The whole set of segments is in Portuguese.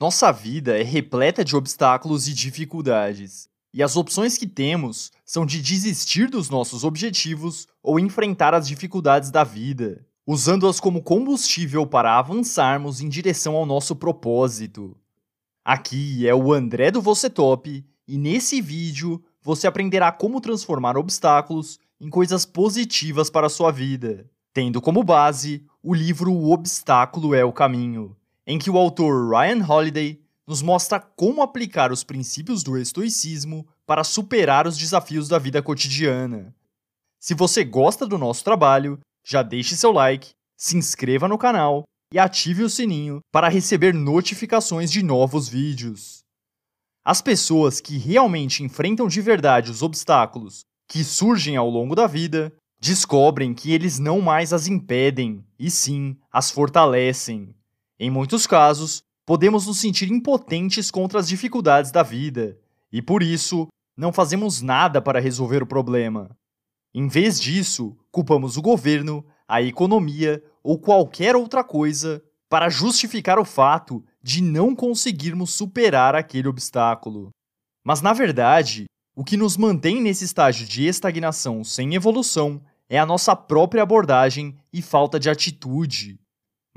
Nossa vida é repleta de obstáculos e dificuldades, e as opções que temos são de desistir dos nossos objetivos ou enfrentar as dificuldades da vida, usando-as como combustível para avançarmos em direção ao nosso propósito. Aqui é o André do Você Top e nesse vídeo você aprenderá como transformar obstáculos em coisas positivas para a sua vida, tendo como base o livro O Obstáculo é o Caminho em que o autor Ryan Holiday nos mostra como aplicar os princípios do estoicismo para superar os desafios da vida cotidiana. Se você gosta do nosso trabalho, já deixe seu like, se inscreva no canal e ative o sininho para receber notificações de novos vídeos. As pessoas que realmente enfrentam de verdade os obstáculos que surgem ao longo da vida descobrem que eles não mais as impedem, e sim as fortalecem. Em muitos casos, podemos nos sentir impotentes contra as dificuldades da vida e, por isso, não fazemos nada para resolver o problema. Em vez disso, culpamos o governo, a economia ou qualquer outra coisa para justificar o fato de não conseguirmos superar aquele obstáculo. Mas, na verdade, o que nos mantém nesse estágio de estagnação sem evolução é a nossa própria abordagem e falta de atitude.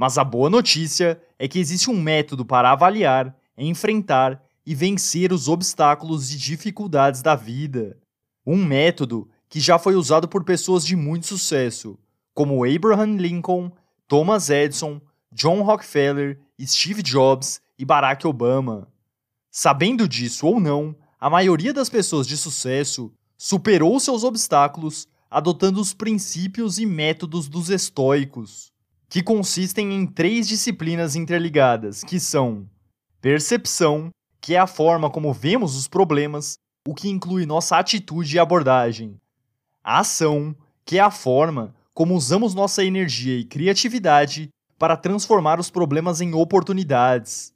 Mas a boa notícia é que existe um método para avaliar, enfrentar e vencer os obstáculos e dificuldades da vida. Um método que já foi usado por pessoas de muito sucesso, como Abraham Lincoln, Thomas Edison, John Rockefeller, Steve Jobs e Barack Obama. Sabendo disso ou não, a maioria das pessoas de sucesso superou seus obstáculos adotando os princípios e métodos dos estoicos que consistem em três disciplinas interligadas, que são percepção, que é a forma como vemos os problemas, o que inclui nossa atitude e abordagem, ação, que é a forma como usamos nossa energia e criatividade para transformar os problemas em oportunidades,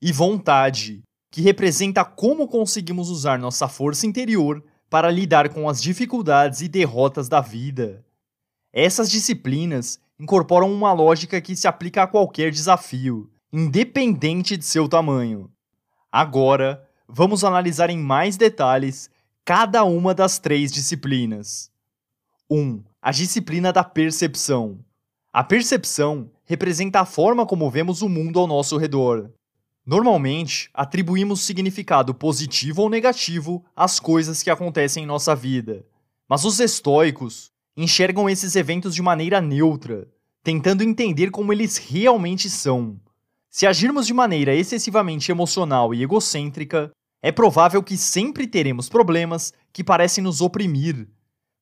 e vontade, que representa como conseguimos usar nossa força interior para lidar com as dificuldades e derrotas da vida. Essas disciplinas incorporam uma lógica que se aplica a qualquer desafio, independente de seu tamanho. Agora, vamos analisar em mais detalhes cada uma das três disciplinas. 1. Um, a disciplina da percepção. A percepção representa a forma como vemos o mundo ao nosso redor. Normalmente, atribuímos significado positivo ou negativo às coisas que acontecem em nossa vida, mas os estoicos enxergam esses eventos de maneira neutra, tentando entender como eles realmente são. Se agirmos de maneira excessivamente emocional e egocêntrica, é provável que sempre teremos problemas que parecem nos oprimir.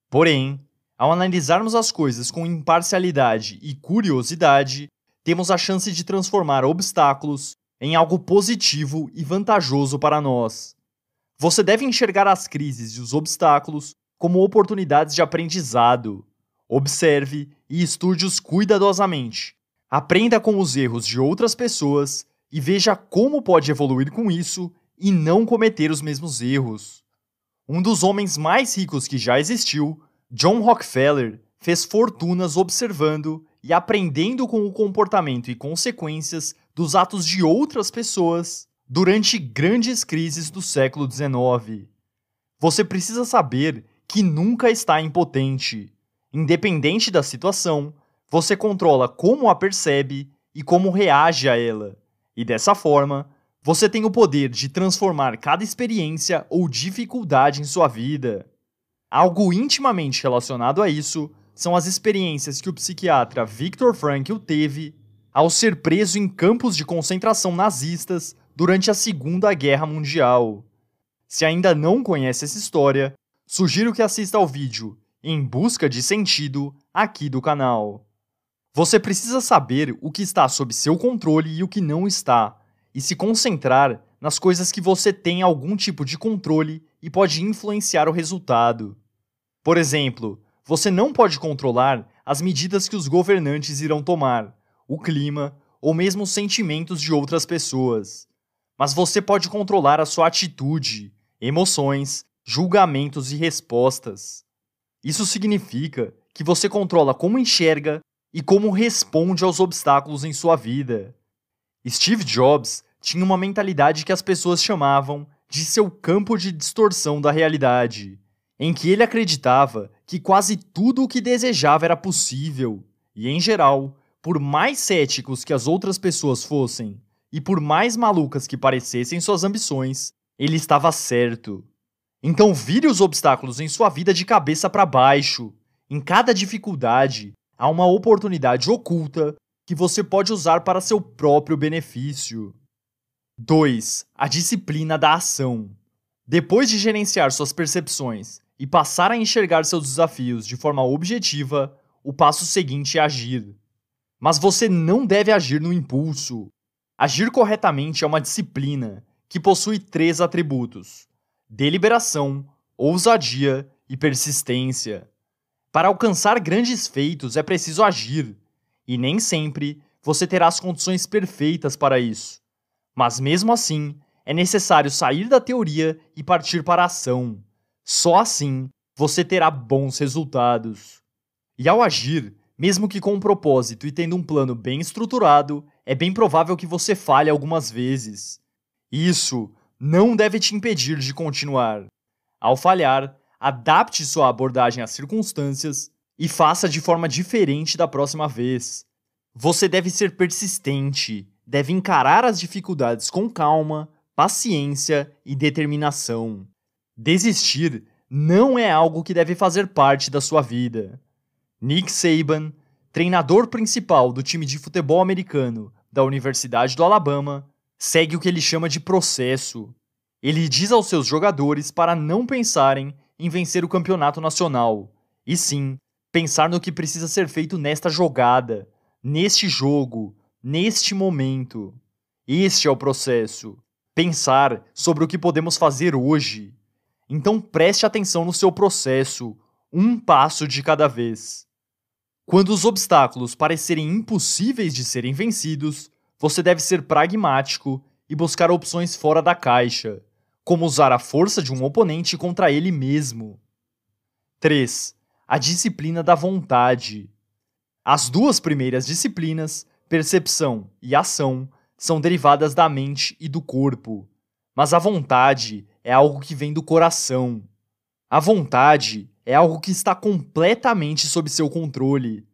Porém, ao analisarmos as coisas com imparcialidade e curiosidade, temos a chance de transformar obstáculos em algo positivo e vantajoso para nós. Você deve enxergar as crises e os obstáculos como oportunidades de aprendizado. Observe e estude-os cuidadosamente. Aprenda com os erros de outras pessoas e veja como pode evoluir com isso e não cometer os mesmos erros. Um dos homens mais ricos que já existiu, John Rockefeller, fez fortunas observando e aprendendo com o comportamento e consequências dos atos de outras pessoas durante grandes crises do século XIX. Você precisa saber que nunca está impotente. Independente da situação, você controla como a percebe e como reage a ela. E dessa forma, você tem o poder de transformar cada experiência ou dificuldade em sua vida. Algo intimamente relacionado a isso são as experiências que o psiquiatra Viktor Frankl teve ao ser preso em campos de concentração nazistas durante a Segunda Guerra Mundial. Se ainda não conhece essa história, Sugiro que assista ao vídeo Em Busca de Sentido aqui do canal. Você precisa saber o que está sob seu controle e o que não está, e se concentrar nas coisas que você tem algum tipo de controle e pode influenciar o resultado. Por exemplo, você não pode controlar as medidas que os governantes irão tomar, o clima ou mesmo os sentimentos de outras pessoas. Mas você pode controlar a sua atitude, emoções julgamentos e respostas. Isso significa que você controla como enxerga e como responde aos obstáculos em sua vida. Steve Jobs tinha uma mentalidade que as pessoas chamavam de seu campo de distorção da realidade, em que ele acreditava que quase tudo o que desejava era possível, e em geral, por mais céticos que as outras pessoas fossem e por mais malucas que parecessem suas ambições, ele estava certo. Então vire os obstáculos em sua vida de cabeça para baixo. Em cada dificuldade, há uma oportunidade oculta que você pode usar para seu próprio benefício. 2. A disciplina da ação. Depois de gerenciar suas percepções e passar a enxergar seus desafios de forma objetiva, o passo seguinte é agir. Mas você não deve agir no impulso. Agir corretamente é uma disciplina que possui três atributos: deliberação, ousadia e persistência. Para alcançar grandes feitos é preciso agir, e nem sempre você terá as condições perfeitas para isso. Mas mesmo assim, é necessário sair da teoria e partir para a ação. Só assim você terá bons resultados. E ao agir, mesmo que com um propósito e tendo um plano bem estruturado, é bem provável que você falhe algumas vezes. Isso não deve te impedir de continuar. Ao falhar, adapte sua abordagem às circunstâncias e faça de forma diferente da próxima vez. Você deve ser persistente, deve encarar as dificuldades com calma, paciência e determinação. Desistir não é algo que deve fazer parte da sua vida. Nick Saban, treinador principal do time de futebol americano da Universidade do Alabama, segue o que ele chama de processo. Ele diz aos seus jogadores para não pensarem em vencer o campeonato nacional, e sim pensar no que precisa ser feito nesta jogada, neste jogo, neste momento. Este é o processo. Pensar sobre o que podemos fazer hoje. Então preste atenção no seu processo, um passo de cada vez. Quando os obstáculos parecerem impossíveis de serem vencidos, você deve ser pragmático e buscar opções fora da caixa, como usar a força de um oponente contra ele mesmo. 3. A disciplina da vontade. As duas primeiras disciplinas, percepção e ação, são derivadas da mente e do corpo, mas a vontade é algo que vem do coração. A vontade é algo que está completamente sob seu controle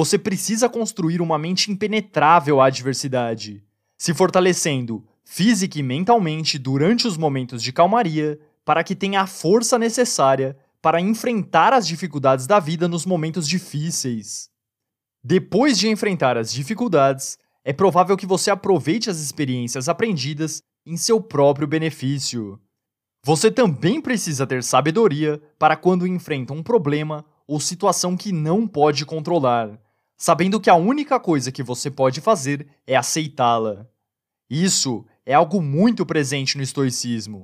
você precisa construir uma mente impenetrável à adversidade, se fortalecendo física e mentalmente durante os momentos de calmaria para que tenha a força necessária para enfrentar as dificuldades da vida nos momentos difíceis. Depois de enfrentar as dificuldades, é provável que você aproveite as experiências aprendidas em seu próprio benefício. Você também precisa ter sabedoria para quando enfrenta um problema ou situação que não pode controlar, sabendo que a única coisa que você pode fazer é aceitá-la. Isso é algo muito presente no estoicismo.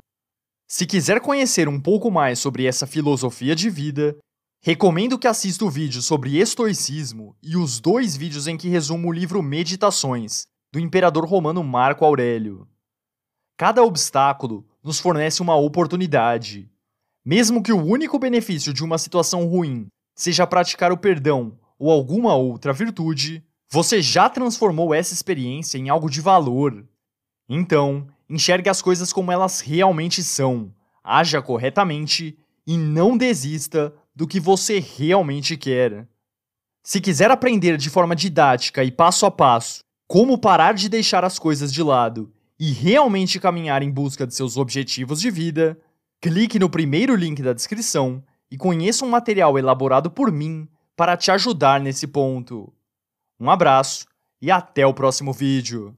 Se quiser conhecer um pouco mais sobre essa filosofia de vida, recomendo que assista o vídeo sobre estoicismo e os dois vídeos em que resumo o livro Meditações, do imperador romano Marco Aurélio. Cada obstáculo nos fornece uma oportunidade. Mesmo que o único benefício de uma situação ruim seja praticar o perdão ou alguma outra virtude, você já transformou essa experiência em algo de valor. Então, enxergue as coisas como elas realmente são, haja corretamente e não desista do que você realmente quer. Se quiser aprender de forma didática e passo a passo como parar de deixar as coisas de lado e realmente caminhar em busca de seus objetivos de vida, clique no primeiro link da descrição e conheça um material elaborado por mim para te ajudar nesse ponto. Um abraço e até o próximo vídeo.